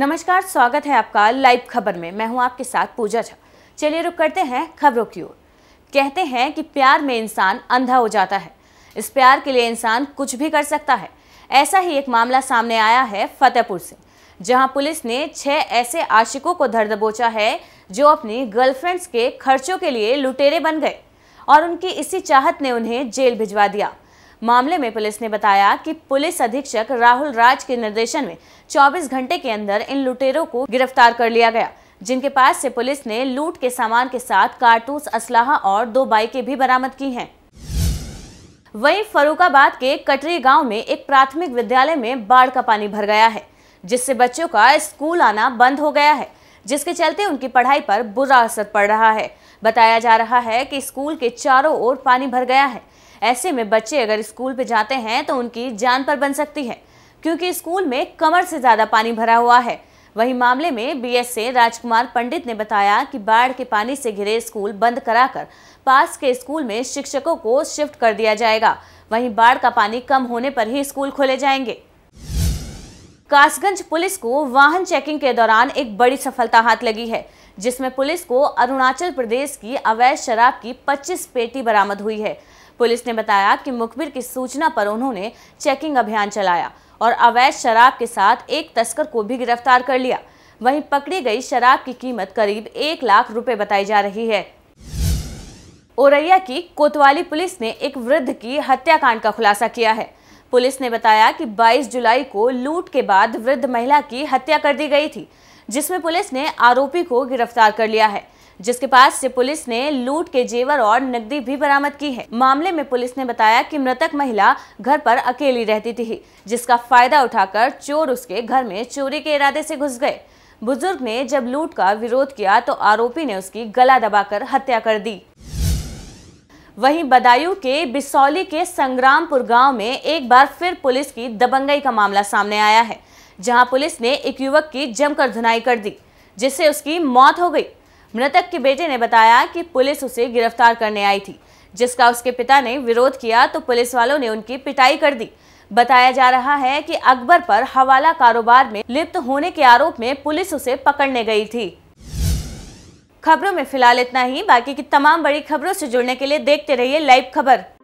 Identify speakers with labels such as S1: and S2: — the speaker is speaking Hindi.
S1: नमस्कार स्वागत है आपका लाइव खबर में मैं हूं आपके साथ पूजा झा चलिए रुक करते हैं खबरों की ओर कहते हैं कि प्यार में इंसान अंधा हो जाता है इस प्यार के लिए इंसान कुछ भी कर सकता है ऐसा ही एक मामला सामने आया है फतेहपुर से जहां पुलिस ने छह ऐसे आशिकों को धर दबोचा है जो अपनी गर्लफ्रेंड्स के खर्चों के लिए लुटेरे बन गए और उनकी इसी चाहत ने उन्हें जेल भिजवा दिया मामले में पुलिस ने बताया कि पुलिस अधीक्षक राहुल राज के निर्देशन में 24 घंटे के अंदर इन लुटेरों को गिरफ्तार कर लिया गया जिनके पास से पुलिस ने लूट के सामान के साथ कारतूस असलाहा और दो बाइकें भी बरामद की हैं वहीं फरुखाबाद के कटरी गांव में एक प्राथमिक विद्यालय में बाढ़ का पानी भर गया है जिससे बच्चों का स्कूल आना बंद हो गया है जिसके चलते उनकी पढ़ाई पर बुरा असर पड़ रहा है बताया जा रहा है कि स्कूल के चारों ओर पानी भर गया है ऐसे में बच्चे अगर स्कूल पे जाते हैं तो उनकी जान पर बन सकती है क्योंकि स्कूल में कमर से ज़्यादा पानी भरा हुआ है वही मामले में बीएसए राजकुमार पंडित ने बताया कि बाढ़ के पानी से घिरे स्कूल बंद कराकर पास के स्कूल में शिक्षकों को शिफ्ट कर दिया जाएगा वहीं बाढ़ का पानी कम होने पर ही स्कूल खोले जाएंगे कासगंज पुलिस को वाहन चेकिंग के दौरान एक बड़ी सफलता हाथ लगी है जिसमें पुलिस को अरुणाचल प्रदेश की अवैध शराब की 25 पेटी बरामद हुई है पुलिस ने बताया कि मुखबिर की सूचना पर उन्होंने चेकिंग अभियान चलाया और अवैध शराब के साथ एक तस्कर को भी गिरफ्तार कर लिया वहीं पकड़ी गई शराब की कीमत करीब एक लाख रुपए बताई जा रही है औरैया की कोतवाली पुलिस ने एक वृद्ध की हत्याकांड का खुलासा किया है पुलिस ने बताया कि 22 जुलाई को लूट के बाद वृद्ध महिला की हत्या कर दी गई थी जिसमें पुलिस ने आरोपी को गिरफ्तार कर लिया है जिसके पास से पुलिस ने लूट के जेवर और नकदी भी बरामद की है मामले में पुलिस ने बताया कि मृतक महिला घर पर अकेली रहती थी जिसका फायदा उठाकर चोर उसके घर में चोरी के इरादे से घुस गए बुजुर्ग ने जब लूट का विरोध किया तो आरोपी ने उसकी गला दबाकर हत्या कर दी वहीं बदायूं के बिसौली के संग्रामपुर गांव में एक बार फिर पुलिस की दबंगई का मामला सामने आया है जहां पुलिस ने एक युवक की जमकर धुनाई कर दी जिससे उसकी मौत हो गई मृतक के बेटे ने बताया कि पुलिस उसे गिरफ्तार करने आई थी जिसका उसके पिता ने विरोध किया तो पुलिस वालों ने उनकी पिटाई कर दी बताया जा रहा है कि अकबर पर हवाला कारोबार में लिप्त होने के आरोप में पुलिस उसे पकड़ने गई थी खबरों में फिलहाल इतना ही बाकी की तमाम बड़ी खबरों से जुड़ने के लिए देखते रहिए लाइव खबर